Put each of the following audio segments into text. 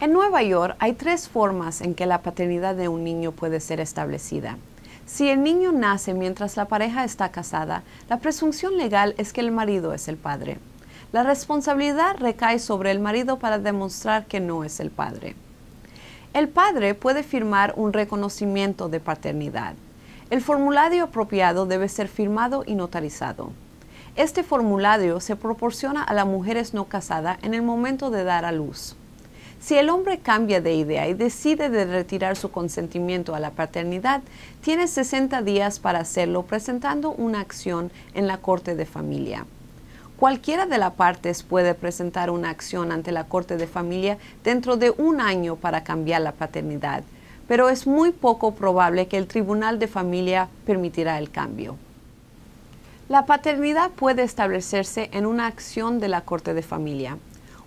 En Nueva York hay tres formas en que la paternidad de un niño puede ser establecida. Si el niño nace mientras la pareja está casada, la presunción legal es que el marido es el padre. La responsabilidad recae sobre el marido para demostrar que no es el padre. El padre puede firmar un reconocimiento de paternidad. El formulario apropiado debe ser firmado y notarizado. Este formulario se proporciona a las mujeres no casada en el momento de dar a luz. Si el hombre cambia de idea y decide de retirar su consentimiento a la paternidad, tiene 60 días para hacerlo presentando una acción en la Corte de Familia. Cualquiera de las partes puede presentar una acción ante la Corte de Familia dentro de un año para cambiar la paternidad, pero es muy poco probable que el Tribunal de Familia permitirá el cambio. La paternidad puede establecerse en una acción de la Corte de Familia.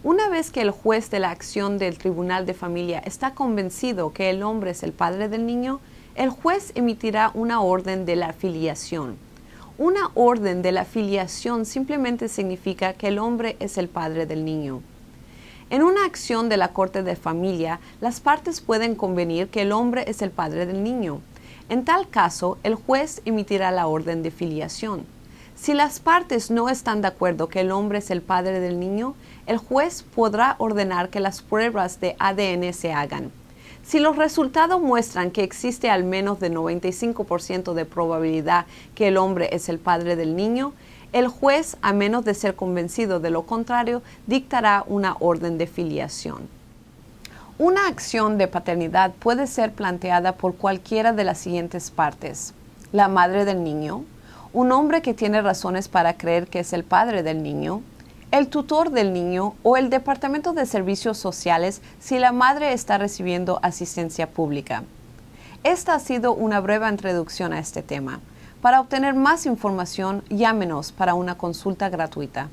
Una vez que el juez de la acción del Tribunal de Familia está convencido que el hombre es el padre del niño, el juez emitirá una orden de la filiación. Una orden de la filiación simplemente significa que el hombre es el padre del niño. En una acción de la Corte de Familia, las partes pueden convenir que el hombre es el padre del niño. En tal caso, el juez emitirá la orden de filiación. Si las partes no están de acuerdo que el hombre es el padre del niño, el juez podrá ordenar que las pruebas de ADN se hagan. Si los resultados muestran que existe al menos de 95% de probabilidad que el hombre es el padre del niño, el juez, a menos de ser convencido de lo contrario, dictará una orden de filiación. Una acción de paternidad puede ser planteada por cualquiera de las siguientes partes. La madre del niño, un hombre que tiene razones para creer que es el padre del niño, el tutor del niño o el Departamento de Servicios Sociales si la madre está recibiendo asistencia pública. Esta ha sido una breve introducción a este tema. Para obtener más información, llámenos para una consulta gratuita.